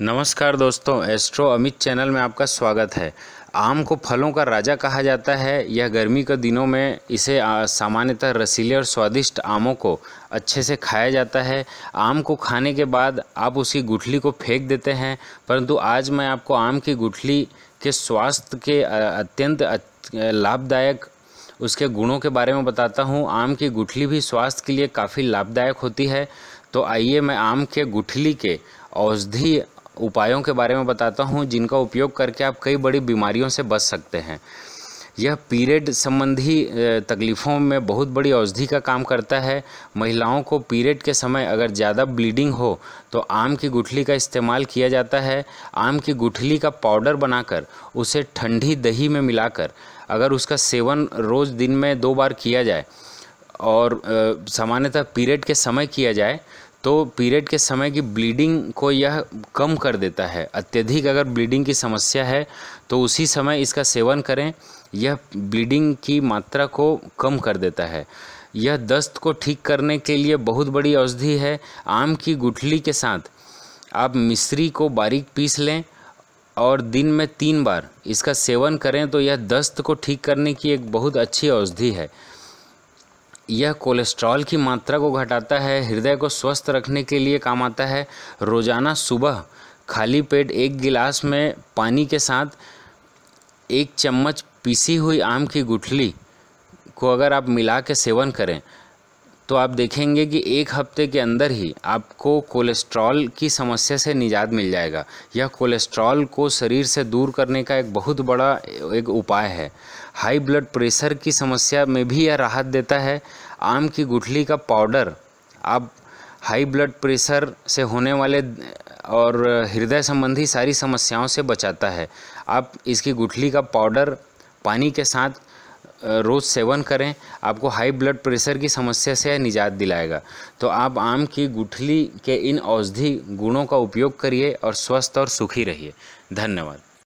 नमस्कार दोस्तों astro Amit channel में आपका स्वागत है आम को फलों का राजा कहा जाता है यह गर्मी के दिनों में इसे सामान्यतः रसीले और स्वादिष्ट आमों को अच्छे से खाया जाता है आम को खाने के बाद आप उसकी गुठली को फेंक देते हैं परंतु आज मैं आपको आम की गुठली के स्वास्थ्य के अत्यंत लाभदायक उसके गुणों के बारे में बताता हूँ आम की गुठली भी स्वास्थ्य के लिए काफ़ी लाभदायक होती है तो आइए मैं आम के गुठली के औषधि उपायों के बारे में बताता हूँ जिनका उपयोग करके आप कई बड़ी बीमारियों से बच सकते हैं यह पीरियड संबंधी तकलीफ़ों में बहुत बड़ी औषधि का काम करता है महिलाओं को पीरियड के समय अगर ज़्यादा ब्लीडिंग हो तो आम की गुठली का इस्तेमाल किया जाता है आम की गुठली का पाउडर बनाकर उसे ठंडी दही में मिलाकर अगर उसका सेवन रोज़ दिन में दो बार किया जाए और सामान्यतः पीरियड के समय किया जाए तो पीरियड के समय की ब्लीडिंग को यह कम कर देता है अत्यधिक अगर ब्लीडिंग की समस्या है तो उसी समय इसका सेवन करें यह ब्लीडिंग की मात्रा को कम कर देता है यह दस्त को ठीक करने के लिए बहुत बड़ी औषधि है आम की गुठली के साथ आप मिश्री को बारीक पीस लें और दिन में तीन बार इसका सेवन करें तो यह दस्त को ठीक करने की एक बहुत अच्छी औषधि है यह कोलेस्ट्रॉल की मात्रा को घटाता है हृदय को स्वस्थ रखने के लिए काम आता है रोज़ाना सुबह खाली पेट एक गिलास में पानी के साथ एक चम्मच पीसी हुई आम की गुठली को अगर आप मिला के सेवन करें तो आप देखेंगे कि एक हफ्ते के अंदर ही आपको कोलेस्ट्रॉल की समस्या से निजात मिल जाएगा यह कोलेस्ट्रॉल को शरीर से दूर करने का एक बहुत बड़ा एक उपाय है हाई ब्लड प्रेशर की समस्या में भी यह राहत देता है आम की गुठली का पाउडर आप हाई ब्लड प्रेशर से होने वाले और हृदय संबंधी सारी समस्याओं से बचाता है आप इसकी गुठली का पाउडर पानी के साथ रोज़ सेवन करें आपको हाई ब्लड प्रेशर की समस्या से निजात दिलाएगा तो आप आम की गुठली के इन औषधि गुणों का उपयोग करिए और स्वस्थ और सुखी रहिए धन्यवाद